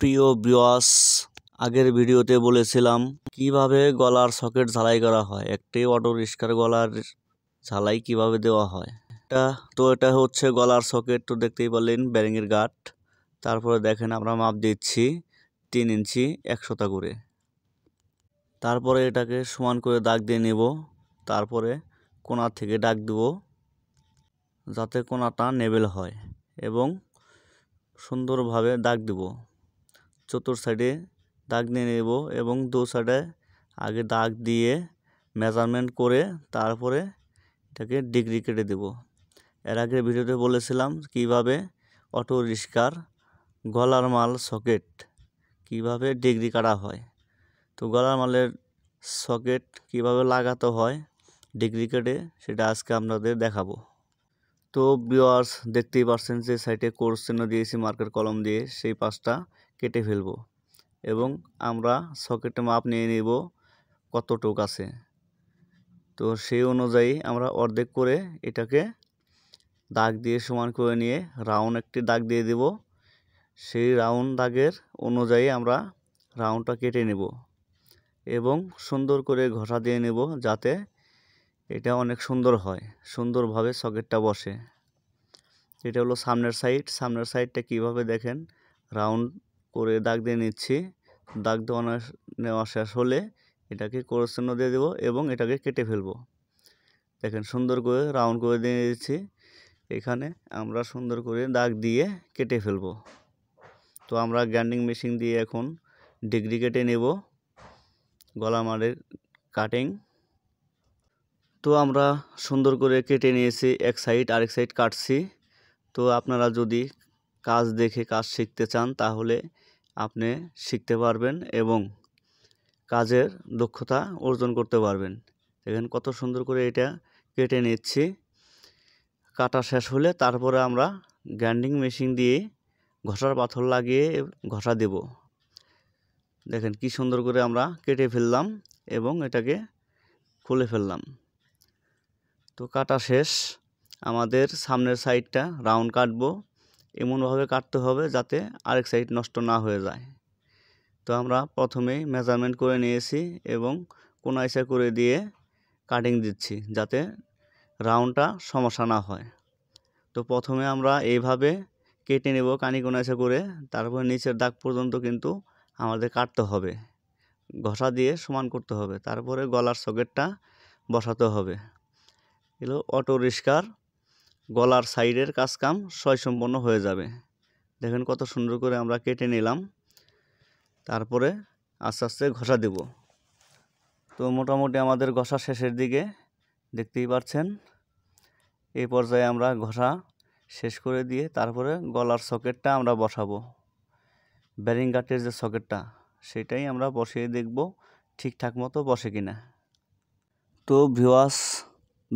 প্রিয় ব্রিয়াস আগের ভিডিওতে বলেছিলাম কিভাবে গলার সকেট ঝালাই করা হয় একটি অটো রিক্সার গলার ঝালাই কিভাবে দেওয়া হয় এটা তো এটা হচ্ছে গলার সকেট তো দেখতেই পারলেন ব্যারিংয়ের গাট তারপরে দেখেন আমরা মাপ দিচ্ছি তিন ইঞ্চি একশোটা করে তারপরে এটাকে সমান করে দাগ দিয়ে নেব তারপরে কোনার থেকে ডাক দেব যাতে কোনাটা নেবেল হয় এবং সুন্দরভাবে দাগ দেবো চতুর সাইডে দাগ নিয়ে নেব এবং দু সাইডে আগে দাগ দিয়ে মেজারমেন্ট করে তারপরে এটাকে ডিগ্রি কেটে দেব এর আগে ভিডিওতে বলেছিলাম কিভাবে অটো রিস্কার গলার মাল সকেট কিভাবে ডিগ্রি কাটা হয় তো গলার মালের সকেট কিভাবে লাগাতে হয় ডিগ্রি কেটে সেটা আজকে আপনাদের দেখাবো তো বিওয়ার্স দেখতেই পারছেন যে সাইটে কোর্স চিহ্ন দিয়েছি মার্কেট কলম দিয়ে সেই পাঁচটা কেটে ফেলব এবং আমরা সকেটে মাপ নিয়ে নেব কতটুক আছে তো সেই অনুযায়ী আমরা অর্ধেক করে এটাকে দাগ দিয়ে সমান করে নিয়ে রাউন্ড একটি দাগ দিয়ে দেব সেই রাউন্ড দাগের অনুযায়ী আমরা রাউন্ডটা কেটে নেব এবং সুন্দর করে ঘষা দিয়ে নেব যাতে এটা অনেক সুন্দর হয় সুন্দরভাবে সকেটটা বসে এটা হলো সামনের সাইড সামনের সাইডটা কিভাবে দেখেন রাউন্ড করে দাগ দিয়ে নিচ্ছি দাগ দেওয়া নেওয়া শেষ হলে এটাকে করসন্ন দিয়ে দেবো এবং এটাকে কেটে ফেলবো দেখেন সুন্দর করে রাউন্ড করে দিয়ে দিচ্ছি এখানে আমরা সুন্দর করে দাগ দিয়ে কেটে ফেলবো তো আমরা গ্যান্ডিং মেশিন দিয়ে এখন ডিগ্রি কেটে নেব গলামারের কাটিং তো আমরা সুন্দর করে কেটে নিয়েছি এক সাইড আরেক সাইড কাটছি তো আপনারা যদি কাজ দেখে কাজ শিখতে চান তাহলে আপনি শিখতে পারবেন এবং কাজের দক্ষতা অর্জন করতে পারবেন দেখেন কত সুন্দর করে এটা কেটে নিচ্ছি কাটা শেষ হলে তারপরে আমরা গ্যান্ডিং মেশিন দিয়ে ঘষার পাথর লাগিয়ে ঘষা দেব দেখেন কি সুন্দর করে আমরা কেটে ফেললাম এবং এটাকে খুলে ফেললাম তো কাটা শেষ আমাদের সামনের সাইডটা রাউন্ড কাটবো এমনভাবে কাটতে হবে যাতে আরেক সাইড নষ্ট না হয়ে যায় তো আমরা প্রথমেই মেজারমেন্ট করে নিয়েছি এবং আইসা করে দিয়ে কাটিং দিচ্ছি যাতে রাউন্ডটা সমস্যা না হয় তো প্রথমে আমরা এইভাবে কেটে নেব কানি কোনাইসা করে তারপর নিচের দাগ পর্যন্ত কিন্তু আমাদের কাটতে হবে ঘষা দিয়ে সমান করতে হবে তারপরে গলার সকেটটা বসাতে হবে এগুলো অটো রিক্সার গলার সাইডের কাজ কাম সয় সম্পন্ন হয়ে যাবে দেখেন কত সুন্দর করে আমরা কেটে নিলাম তারপরে আস্তে আস্তে ঘষা দেব তো মোটামুটি আমাদের ঘষা শেষের দিকে দেখতেই পাচ্ছেন এই পর্যায়ে আমরা ঘষা শেষ করে দিয়ে তারপরে গলার সকেটটা আমরা বসাবো ব্যারিং গাটের যে সকেটটা সেটাই আমরা বসিয়ে দেখব ঠিকঠাক মতো বসে কিনা তো ভিওয়াস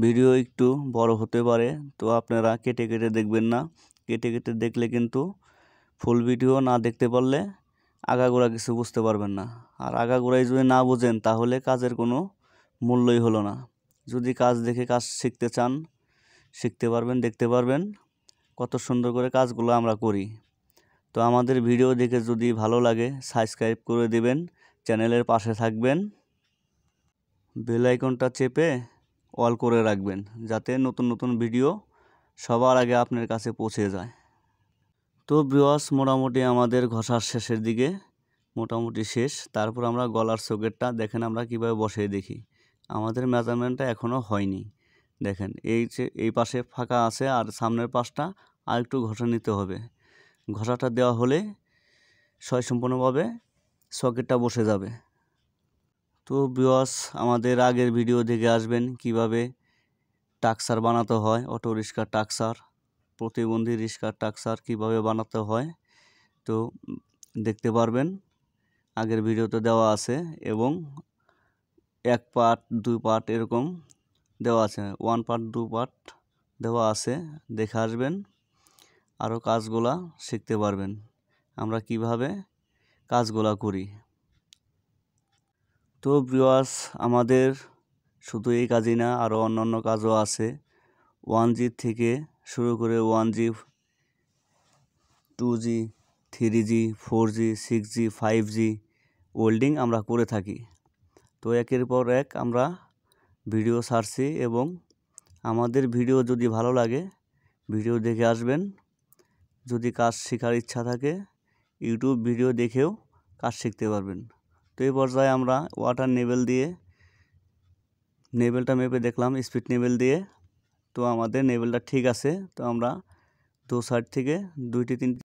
ভিডিও একটু বড় হতে পারে তো আপনারা কেটে কেটে দেখবেন না কেটে কেটে দেখলে কিন্তু ফুল ভিডিও না দেখতে পারলে আগাগোড়া কিছু বুঝতে পারবেন না আর আগাগোড়াই যদি না বোঝেন তাহলে কাজের কোনো মূল্যই হলো না যদি কাজ দেখে কাজ শিখতে চান শিখতে পারবেন দেখতে পারবেন কত সুন্দর করে কাজগুলো আমরা করি তো আমাদের ভিডিও দেখে যদি ভালো লাগে সাবস্ক্রাইব করে দেবেন চ্যানেলের পাশে থাকবেন বেলাইকনটা চেপে অল করে রাখবেন যাতে নতুন নতুন ভিডিও সবার আগে আপনার কাছে পৌঁছে যায় তো ব্রিওয়াস মোটামুটি আমাদের ঘষার শেষের দিকে মোটামুটি শেষ তারপর আমরা গলার সকেটটা দেখেন আমরা কিভাবে বসে দেখি আমাদের মেজারমেন্টটা এখনও হয়নি দেখেন এই যে এই পাশে ফাঁকা আছে আর সামনের পাশটা আর একটু ঘষা নিতে হবে ঘষাটা দেওয়া হলে সয় সম্পূর্ণভাবে সকেটটা বসে যাবে তো বিওয়াস আমাদের আগের ভিডিও দেখে আসবেন কিভাবে টাকসার বানাতে হয় অটো রিক্সার টাকসার প্রতিবন্ধী রিক্সার টাকসার কিভাবে বানাতে হয় তো দেখতে পারবেন আগের ভিডিওতে দেওয়া আছে এবং এক পার্ট দুই পার্ট এরকম দেওয়া আছে ওয়ান পার্ট দু পার্ট দেওয়া আছে দেখে আসবেন আরও কাজগুলা শিখতে পারবেন আমরা কিভাবে কাজগুলা করি তো ব্রিওয়াস আমাদের শুধু এই কাজই না আরও অন্য অন্য কাজও আছে ওয়ান জি থেকে শুরু করে one G two G three G four G six G five G welding আমরা করে থাকি তো একের পর এক আমরা ভিডিও সারছি এবং আমাদের ভিডিও যদি ভালো লাগে ভিডিও দেখে আসবেন যদি কাজ শেখার ইচ্ছা থাকে ইউটিউব ভিডিও দেখেও কাজ শিখতে পারবেন বেবর যাই আমরা ওয়াটার লেভেল দিয়ে নেভেলটা মেপে দেখলাম স্পিড নেভেল দিয়ে তো আমাদের নেভেলটা ঠিক আছে তো আমরা দো সাইড থেকে দুইটি তিন